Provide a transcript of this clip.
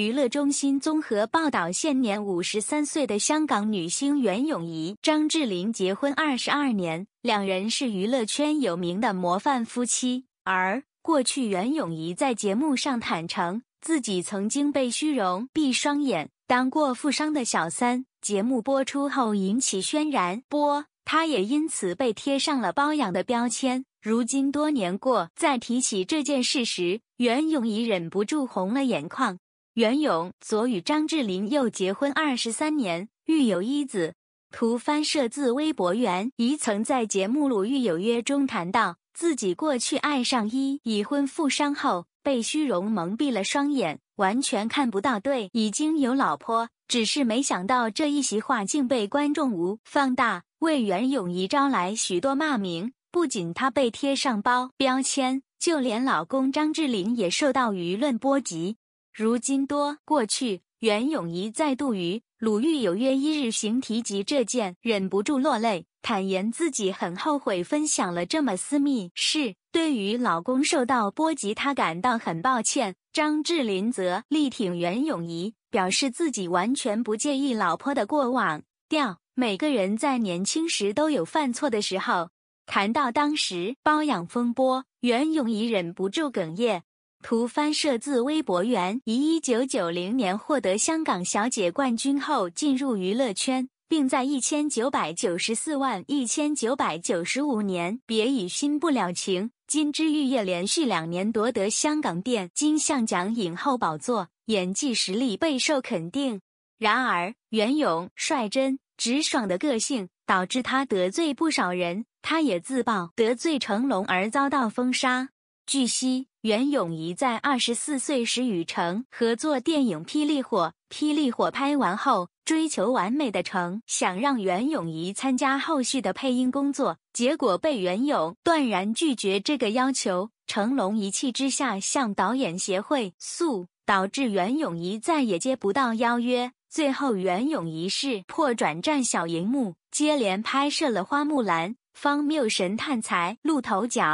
娱乐中心综合报道：现年五十三岁的香港女星袁咏仪、张智霖结婚二十二年，两人是娱乐圈有名的模范夫妻。而过去袁咏仪在节目上坦诚自己曾经被虚荣闭双眼，当过富商的小三。节目播出后引起轩然波，她也因此被贴上了包养的标签。如今多年过，再提起这件事时，袁咏仪忍不住红了眼眶。袁咏左与张智霖又结婚二十三年，育有一子。图翻摄自微博。袁怡曾在节目《鲁豫有约》中谈到自己过去爱上一已婚富商后，被虚荣蒙蔽了双眼，完全看不到对。已经有老婆，只是没想到这一席话竟被观众无放大，为袁咏仪招来许多骂名。不仅她被贴上包标签，就连老公张智霖也受到舆论波及。如今多过去，袁咏仪再度于鲁豫有约一日行提及这件，忍不住落泪，坦言自己很后悔分享了这么私密事。对于老公受到波及，她感到很抱歉。张智霖则力挺袁咏仪，表示自己完全不介意老婆的过往。调每个人在年轻时都有犯错的时候。谈到当时包养风波，袁咏仪忍不住哽咽。图翻摄自微博。原于一九九零年获得香港小姐冠军后进入娱乐圈，并在一千九百九十四万一千九百九十五年别以新不了情，金枝玉叶连续两年夺得香港电金像奖影后宝座，演技实力备受肯定。然而，袁咏率真直爽的个性导致他得罪不少人，他也自曝得罪成龙而遭到封杀。据悉。袁咏仪在二十四岁时与成合作电影《霹雳火》，《霹雳火》拍完后，追求完美的成想让袁咏仪参加后续的配音工作，结果被袁咏断然拒绝这个要求。成龙一气之下向导演协会诉，导致袁咏仪再也接不到邀约。最后，袁咏仪是破转战小荧幕，接连拍摄了《花木兰》《方谬神探》《才露头角》。